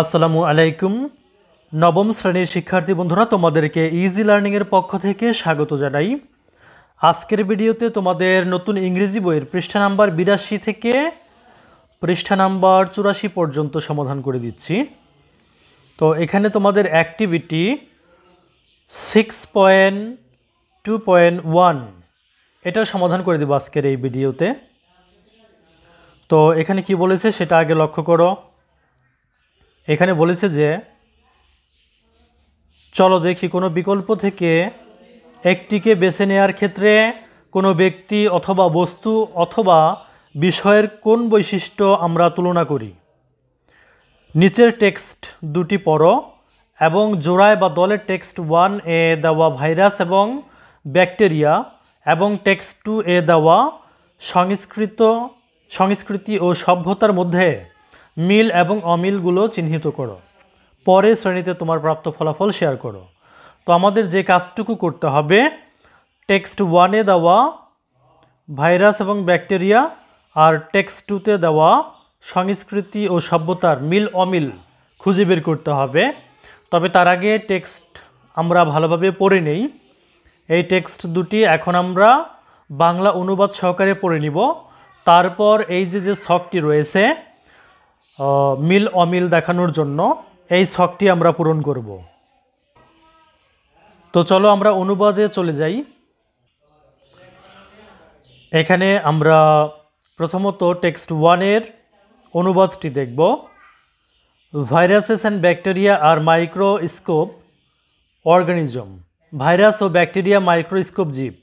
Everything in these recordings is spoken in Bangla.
আসসালামু আলাইকুম নবম শ্রেণীর শিক্ষার্থী বন্ধুরা তোমাদেরকে ইজি লার্নিংয়ের পক্ষ থেকে স্বাগত জানাই আজকের ভিডিওতে তোমাদের নতুন ইংরেজি বইয়ের পৃষ্ঠা নাম্বার বিরাশি থেকে পৃষ্ঠা নাম্বার চুরাশি পর্যন্ত সমাধান করে দিচ্ছি তো এখানে তোমাদের activity six point two point one এটা সমাধান করে দেবো আজকের এই ভিডিওতে তো এখানে কি বলেছে সেটা আগে লক্ষ্য করো এখানে বলেছে যে চলো দেখি কোনো বিকল্প থেকে একটিকে বেছে নেয়ার ক্ষেত্রে কোনো ব্যক্তি অথবা বস্তু অথবা বিষয়ের কোন বৈশিষ্ট্য আমরা তুলনা করি নিচের টেক্সট দুটি পড়ো এবং জোড়ায় বা দলের টেক্সট ওয়ান এ দেওয়া ভাইরাস এবং ব্যাকটেরিয়া এবং টেক্সট টু এ দেওয়া সংস্কৃত সংস্কৃতি ও সভ্যতার মধ্যে মিল এবং অমিলগুলো চিহ্নিত করো পরে শ্রেণীতে তোমার প্রাপ্ত ফলাফল শেয়ার করো তো আমাদের যে কাজটুকু করতে হবে টেক্সট ওয়ানে দেওয়া ভাইরাস এবং ব্যাকটেরিয়া আর টেক্সট টুতে দেওয়া সংস্কৃতি ও সভ্যতার মিল অমিল খুঁজে বের করতে হবে তবে তার আগে টেক্সট আমরা ভালোভাবে পড়ে নেই এই টেক্সট দুটি এখন আমরা বাংলা অনুবাদ সহকারে পড়ে নিব তারপর এই যে যে শখটি রয়েছে মিল অমিল দেখানোর জন্য এই শখটি আমরা পূরণ করব তো চলো আমরা অনুবাদে চলে যাই এখানে আমরা প্রথমত টেক্সট ওয়ানের অনুবাদটি দেখব viruses and bacteria are microscope organism virus ও ব্যাকটেরিয়া মাইক্রোস্কোপ জীব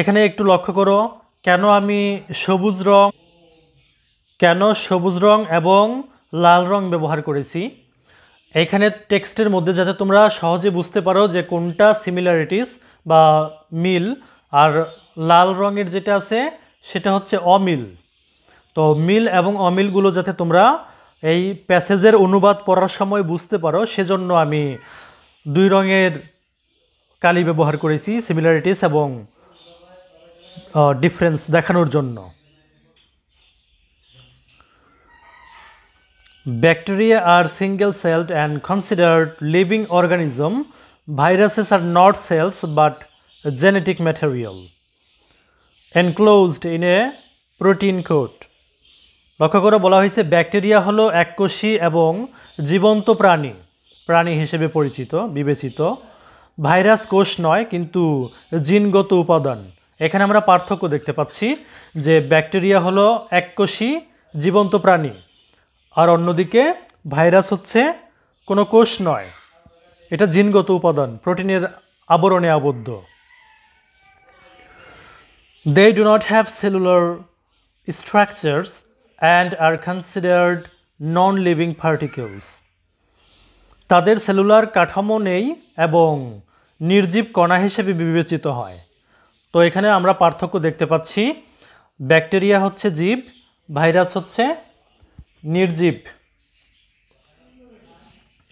এখানে একটু লক্ষ্য করো কেন আমি সবুজ রং কেন সবুজ রং এবং লাল রং ব্যবহার করেছি এখানে টেক্সটের মধ্যে যাতে তোমরা সহজে বুঝতে পারো যে কোনটা সিমিলারিটিস বা মিল আর লাল রঙের যেটা আছে সেটা হচ্ছে অমিল তো মিল এবং অমিলগুলো যাতে তোমরা এই প্যাসেজের অনুবাদ পড়ার সময় বুঝতে পারো সেজন্য আমি দুই রঙের কালি ব্যবহার করেছি সিমিলারিটিস এবং ডিফারেন্স দেখানোর জন্য Bacteria are single celled and considered living organism. Viruses are not cells but genetic material enclosed in a protein coat. লক্ষ্য করে বলা হয়েছে ব্যাকটেরিয়া হলো এককোষী এবং জীবন্ত প্রাণী প্রাণী হিসেবে পরিচিত বিবেচিত ভাইরাস কোষ নয় কিন্তু জিনগত উপাদান এখানে আমরা পার্থক্য দেখতে পাচ্ছি যে ব্যাকটেরিয়া হলো এককোষী জীবন্ত প্রাণী আর অন্যদিকে ভাইরাস হচ্ছে কোনো কোষ নয় এটা জিনগত উপাদান প্রোটিনের আবরণে আবদ্ধ they do not have cellular structures and are considered non living particles তাদের সেলুলার কাঠামো নেই এবং নির্জীব কণা হিসেবে বিবেচিত হয় তো এখানে আমরা পার্থক্য দেখতে পাচ্ছি ব্যাকটেরিয়া হচ্ছে জীব ভাইরাস হচ্ছে নির্জীব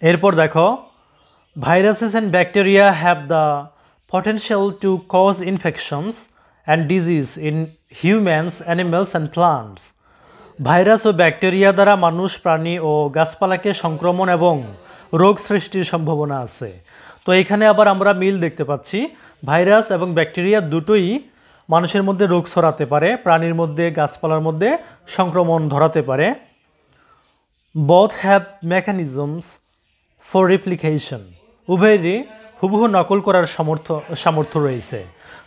এরপর দেখো viruses and bacteria have the potential to cause infections and disease in humans animals and plants virus ও ব্যাকটেরিয়া দ্বারা মানুষ প্রাণী ও গাছপালাকে সংক্রমণ এবং রোগ সৃষ্টির সম্ভাবনা আছে তো এখানে আবার আমরা মিল দেখতে পাচ্ছি ভাইরাস এবং ব্যাকটেরিয়া দুটোই মানুষের মধ্যে রোগ ছড়াতে পারে প্রাণীর মধ্যে গাছপালার মধ্যে সংক্রমণ ধরাতে পারে both have mechanisms for replication উভয়েরই হুবহু নকল করার সমর্থ সামর্থ্য রয়েছে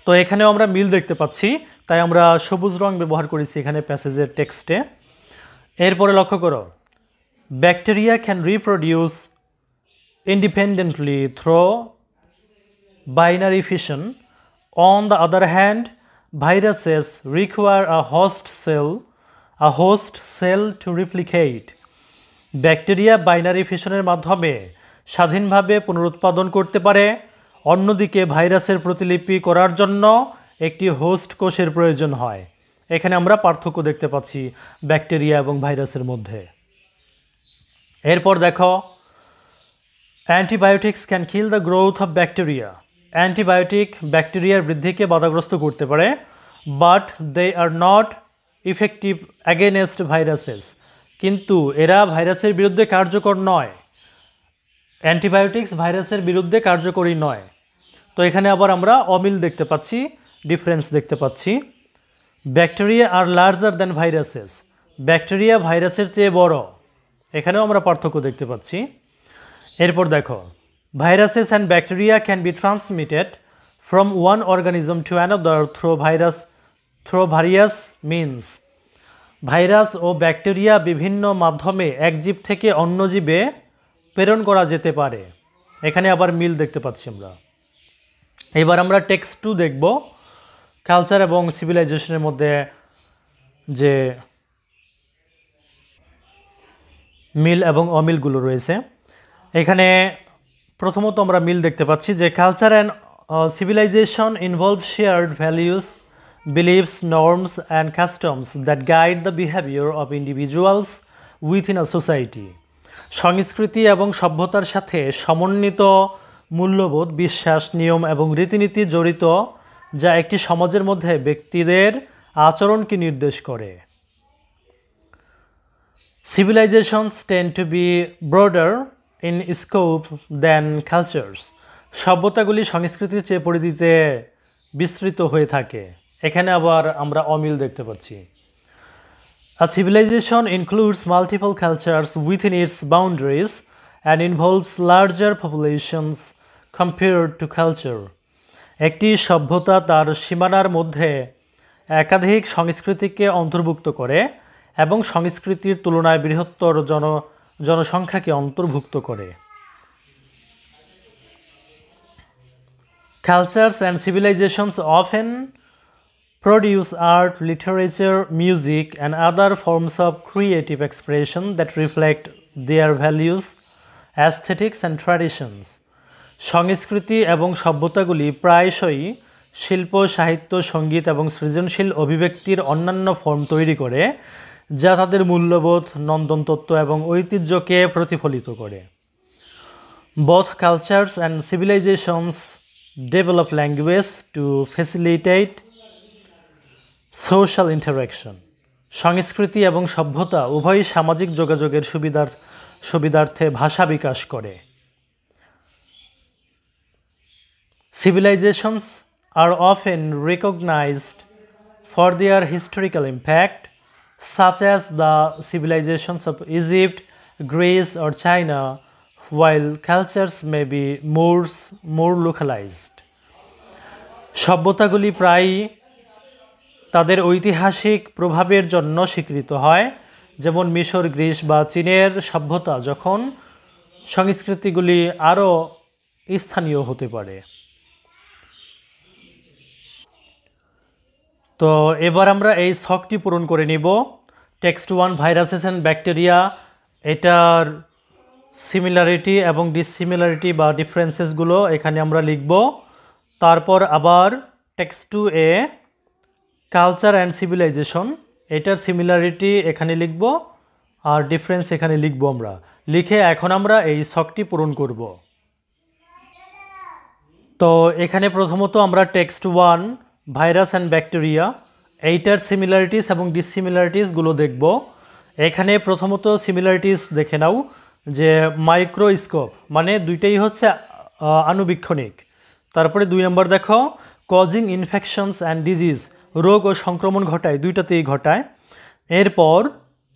তো এখানেও আমরা মিল দেখতে পাচ্ছি তাই আমরা সবুজ রং ব্যবহার করেছি এখানে প্যাসেজের টেক্সটে এরপরে লক্ষ্য করো bacteria can reproduce independently through binary fission on the other hand viruses require a host cell a host cell to replicate bacteria binary ফিশনের মাধ্যমে স্বাধীনভাবে পুনরুৎপাদন করতে পারে অন্যদিকে ভাইরাসের প্রতিলিপি করার জন্য একটি হোস্ট কোষের প্রয়োজন হয় এখানে আমরা পার্থক্য দেখতে পাচ্ছি ব্যাকটেরিয়া এবং ভাইরাসের মধ্যে এরপর দেখো antibiotics can kill the growth of bacteria antibiotic ব্যাকটেরিয়ার বৃদ্ধিকে বাধাগ্রস্ত করতে পারে but they are not effective against viruses কিন্তু এরা ভাইরাসের বিরুদ্ধে কার্যকর নয় অ্যান্টিবায়োটিক্স ভাইরাসের বিরুদ্ধে কার্যকরী নয় তো এখানে আবার আমরা অমিল দেখতে পাচ্ছি ডিফারেন্স দেখতে পাচ্ছি bacteria are larger than viruses bacteria ভাইরাসের চেয়ে বড় এখানেও আমরা পার্থক্য দেখতে পাচ্ছি এরপর দেখো viruses and bacteria can be transmitted from one organism to another through virus through various means virus ও ব্যাকটেরিয়া বিভিন্ন মাধ্যমে এক জীব থেকে অন্য জীবে প্রেরণ করা যেতে পারে এখানে আবার মিল দেখতে পাচ্ছি আমরা এবার আমরা টেক্সট টু দেখব কালচার এবং সিভিলাইজেশনের মধ্যে যে মিল এবং অমিলগুলো রয়েছে এখানে প্রথমত আমরা মিল দেখতে পাচ্ছি যে culture and civilization involve shared values beliefs, norms, and customs that guide the behavior of individuals within a society. সংস্কৃতি এবং সভ্যতার সাথে সমন্বিত মূল্যবোধ বিশ্বাস নিয়ম এবং রীতিনীতি জড়িত যা একটি সমাজের মধ্যে ব্যক্তিদের আচরণকে নির্দেশ করে civilizations tend to be broader in scope than cultures সভ্যতাগুলি সংস্কৃতির চেয়ে পরিধিতে বিস্তৃত হয়ে থাকে এখানে আবার আমরা অমিল দেখতে পাচ্ছি a civilization includes multiple cultures within its boundaries and involves larger populations compared to culture একটি সভ্যতা তার সীমানার মধ্যে একাধিক সংস্কৃতিকে অন্তর্ভুক্ত করে এবং সংস্কৃতির তুলনায় বৃহত্তর জন জনসংখ্যাকে অন্তর্ভুক্ত করে cultures and civilizations of and produce art, literature, music and other forms of creative expression that reflect their values, aesthetics and traditions. সংস্কৃতি এবং সভ্যতাগুলি প্রায়শই শিল্প সাহিত্য সঙ্গীত এবং সৃজনশীল অভিব্যক্তির অন্যান্য ফর্ম তৈরি করে যা তাদের মূল্যবোধ নন্দনতত্ত্ব এবং ঐতিহ্যকে প্রতিফলিত করে both cultures and civilizations develop language to facilitate social interaction সংস্কৃতি এবং সভ্যতা উভয়ই সামাজিক যোগাযোগের সুবিধার সুবিধার্থে ভাষা বিকাশ করে civilizations are often recognized for their historical impact such as the civilizations of Egypt Greece or China while cultures may be more more localized সভ্যতাগুলি প্রায়ই তাদের ঐতিহাসিক প্রভাবের জন্য স্বীকৃত হয় যেমন মিশর গ্রীস বা চীনের সভ্যতা যখন সংস্কৃতিগুলি আরও স্থানীয় হতে পারে তো এবার আমরা এই শখটি পূরণ করে নিব text one viruses and bacteria এটার সিমিলারিটি এবং ডিসিমিলারিটি বা ডিফারেন্সেসগুলো এখানে আমরা লিখব তারপর আবার text two a culture and civilization এটার সিমিলারিটি এখানে লিখব আর ডিফারেন্স এখানে লিখব আমরা লিখে এখন আমরা এই শখটি পূরণ করব তো এখানে প্রথমত আমরা text one virus and bacteria এইটার সিমিলারিটিস এবং ডিসিমিলারিটিসগুলো দেখব এখানে প্রথমত সিমিলারিটিস দেখে নাও যে মাইক্রোস্কোপ মানে দুইটাই হচ্ছে আনুবীক্ষণিক তারপরে দুই নম্বর দেখো কজিং ইনফেকশনস অ্যান্ড ডিজিজ রোগ ও সংক্রমণ ঘটায় দুইটাতেই ঘটায় এরপর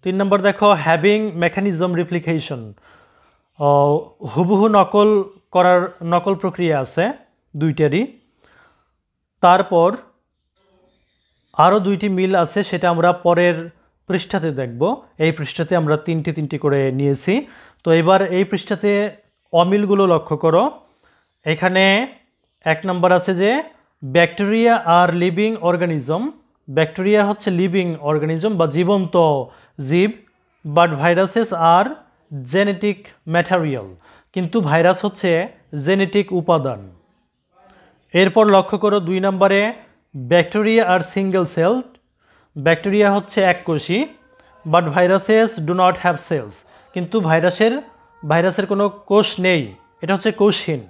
তিন নম্বর দেখো হ্যাভিং মেকানিজম রিপ্লিকেশন হুবহু নকল করার নকল প্রক্রিয়া আছে দুইটারই তারপর আরও দুইটি মিল আছে সেটা আমরা পরের পৃষ্ঠাতে দেখব এই পৃষ্ঠাতে আমরা তিনটি তিনটি করে নিয়েছি তো এবার এই পৃষ্ঠাতে অমিলগুলো লক্ষ্য করো এখানে এক নম্বর আছে যে bacteria are living organism bacteria হচ্ছে লিভিং অর্গানিজম বা জীবন্ত জীব but viruses are genetic material কিন্তু ভাইরাস হচ্ছে জেনেটিক উপাদান এরপর লক্ষ্য করো দুই নম্বরে bacteria are single cell bacteria হচ্ছে এককোষী but viruses do not have cells কিন্তু ভাইরাসের ভাইরাসের কোনো কোষ নেই এটা হচ্ছে কোষহীন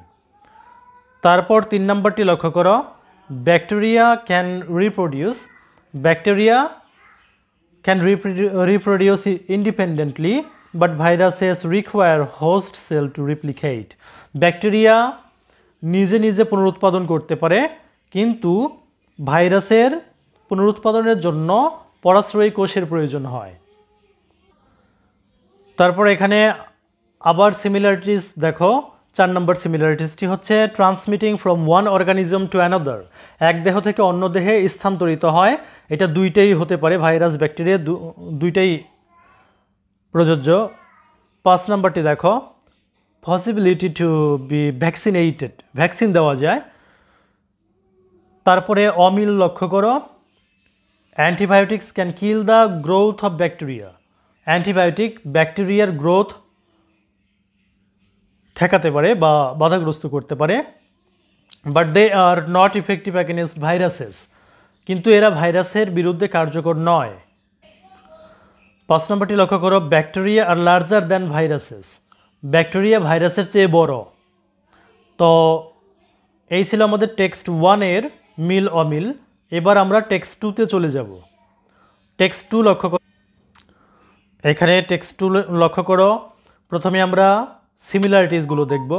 তারপর তিন নম্বরটি লক্ষ্য করো bacteria can reproduce. Bacteria can reprodu reproduce independently but viruses require host cell to replicate. Bacteria নিজে নিজে পুনরুৎপাদন করতে পারে কিন্তু ভাইরাসের পুনরুৎপাদনের জন্য পরাশ্রয়ী কোষের প্রয়োজন হয় তারপর এখানে আবার সিমিলারিটিস দেখো চার নম্বর সিমিলারিটিসটি হচ্ছে transmitting from one organism to another এক দেহ থেকে অন্য দেহে স্থানান্তরিত হয় এটা দুইটাই হতে পারে ভাইরাস ব্যাকটেরিয়া দুইটাই প্রযোজ্য পাঁচ নম্বরটি দেখো possibility to be vaccinated vaccine দেওয়া যায় তারপরে অমিল লক্ষ্য করো antibiotics can kill the growth of bacteria antibiotic ব্যাকটেরিয়ার গ্রোথ ঠেকাতে পারে বা বাধাগ্রস্ত করতে পারে but they are not effective against viruses কিন্তু এরা ভাইরাসের বিরুদ্ধে কার্যকর নয় পাঁচ নম্বরটি লক্ষ্য করো bacteria are larger than viruses bacteria ভাইরাসের চেয়ে বড় তো এই ছিল আমাদের টেক্সট ওয়ানের মিল অমিল এবার আমরা টেক্সট টুতে চলে যাব টেক্সট টু লক্ষ্য এখানে টেক্সট টু লক্ষ্য করো প্রথমে আমরা সিমিলারিটিসগুলো দেখব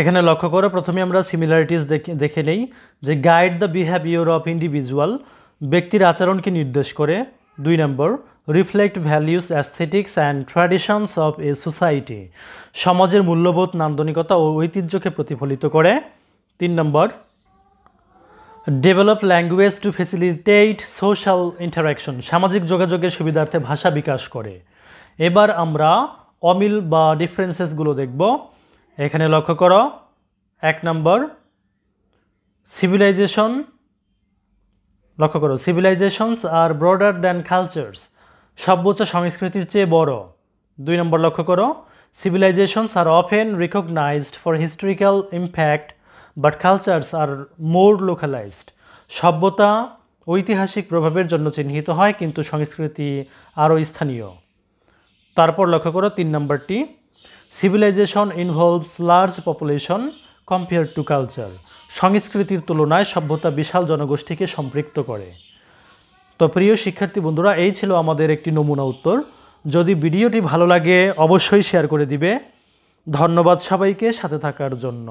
এখানে লক্ষ্য করে প্রথমে আমরা সিমিলারিটিস দেখে নেই যে guide the behavior of individual ব্যক্তির আচরণকে নির্দেশ করে দুই number reflect values aesthetics and traditions of a society সমাজের মূল্যবোধ নান্দনিকতা ও ঐতিহ্যকে প্রতিফলিত করে তিন number develop language to facilitate social interaction সামাজিক যোগাযোগের সুবিধার্থে ভাষা বিকাশ করে এবার আমরা অমিল বা ডিফারেন্সেসগুলো দেখব এখানে লক্ষ্য করো এক নম্বর সিভিলাইজেশন লক্ষ্য করো civilizations are broader than cultures সভ্যতা সংস্কৃতির চেয়ে বড় দুই নম্বর লক্ষ্য করো civilizations are often recognized for historical impact but cultures are more localized সভ্যতা ঐতিহাসিক প্রভাবের জন্য চিহ্নিত হয় কিন্তু সংস্কৃতি আরও স্থানীয় তারপর লক্ষ্য করো তিন নম্বরটি civilization involves large population compare to culture সংস্কৃতির তুলনায় সভ্যতা বিশাল জনগোষ্ঠীকে সম্পৃক্ত করে তো প্রিয় শিক্ষার্থী বন্ধুরা এই ছিল আমাদের একটি নমুনা উত্তর যদি ভিডিওটি ভালো লাগে অবশ্যই শেয়ার করে দিবে ধন্যবাদ সবাইকে সাথে থাকার জন্য